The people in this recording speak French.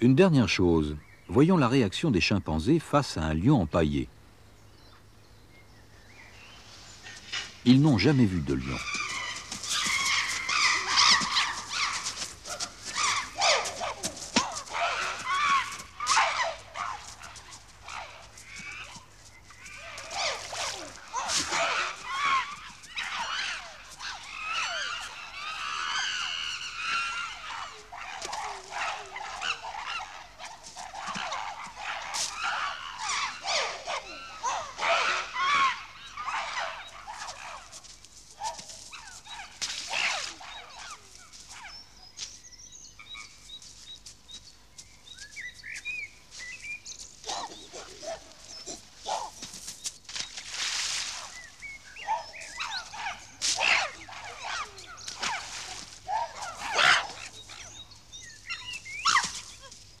Une dernière chose, voyons la réaction des chimpanzés face à un lion empaillé. Ils n'ont jamais vu de lion.